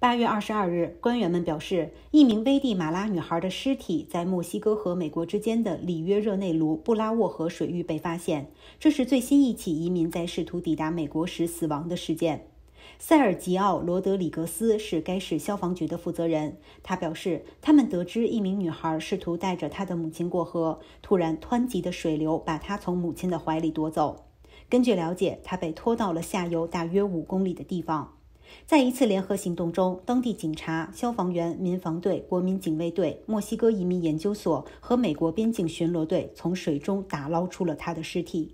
八月二十二日，官员们表示，一名危地马拉女孩的尸体在墨西哥和美国之间的里约热内卢布拉沃河水域被发现。这是最新一起移民在试图抵达美国时死亡的事件。塞尔吉奥·罗德里格斯是该市消防局的负责人，他表示，他们得知一名女孩试图带着她的母亲过河，突然湍急的水流把她从母亲的怀里夺走。根据了解，她被拖到了下游大约五公里的地方。在一次联合行动中，当地警察、消防员、民防队、国民警卫队、墨西哥移民研究所和美国边境巡逻队从水中打捞出了他的尸体。